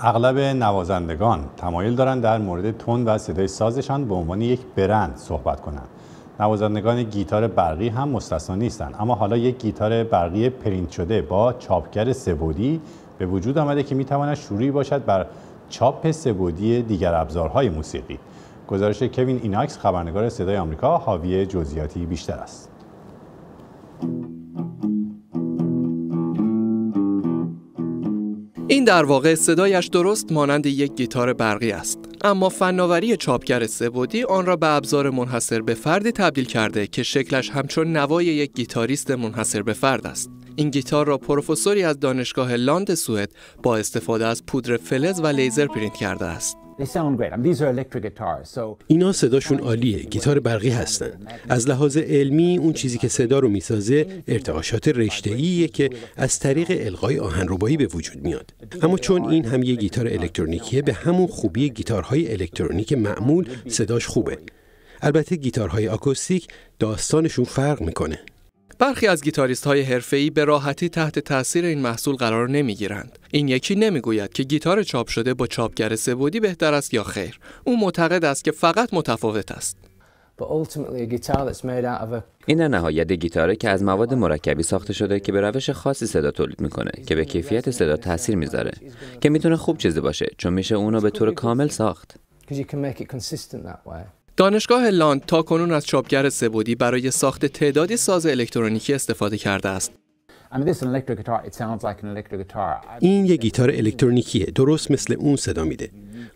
اغلب نوازندگان تمایل دارند در مورد تون و صدای سازشان به عنوان یک برند صحبت کنند نوازندگان گیتار برقی هم مستثنا نیستند اما حالا یک گیتار برقی پرینت شده با چاپگر سبودی به وجود آمده که میتواند شروعی باشد بر چاپ سبودی دیگر ابزارهای موسیقی گزارش کوین ایناکس خبرنگار صدای آمریکا حاوی جزئیاتی بیشتر است این در واقع صدایش درست مانند یک گیتار برقی است اما فناوری چاپگر سبودی آن را به ابزار منحصر به فردی تبدیل کرده که شکلش همچون نوای یک گیتاریست منحصر به فرد است این گیتار را پروفسوری از دانشگاه لاند سوئد با استفاده از پودر فلز و لیزر پرینت کرده است اینا صداشون عالیه گیتار برقی هستن از لحاظ علمی اون چیزی که صدا رو میسازه ارتعاشات رشته‌ایه که از طریق القای آهنربایی به وجود میاد اما چون این هم یه گیتار الکترونیکیه به همون خوبی گیتارهای الکترونیک معمول صداش خوبه البته گیتارهای آکوستیک داستانشون فرق میکنه برخی از گیتاریست های ای به راحتی تحت تاثیر این محصول قرار گیرند. این یکی نمیگوید که گیتار چاپ شده با چاپگر سبودی بهتر است یا خیر. او معتقد است که فقط متفاوت است. این در نهایت گیتاره که از مواد مرکبی ساخته شده که به روش خاصی صدا تولید میکنه که به کیفیت صدا تاثیر میذاره که میتونه خوب چیزی باشه چون میشه اونو به طور کامل ساخت. دانشگاه لاند تا کنون از چاپگر سبودی برای ساخت تعدادی ساز الکترونیکی استفاده کرده است. این یه گیتار الکترونیکیه درست مثل اون صدا میده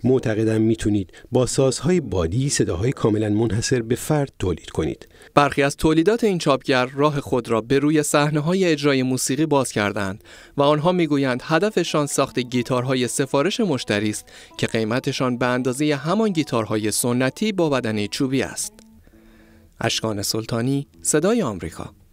معتقدم میتونید با سازهای بادی صداهای کاملا منحصر به فرد تولید کنید برخی از تولیدات این چاپگر راه خود را به روی صحنه های اجرای موسیقی باز کردند و آنها میگویند هدفشان ساخت گیتارهای سفارش مشتری است که قیمتشان به اندازه همان گیتارهای سنتی با بدنه چوبی است اشکان سلطانی صدای آمریکا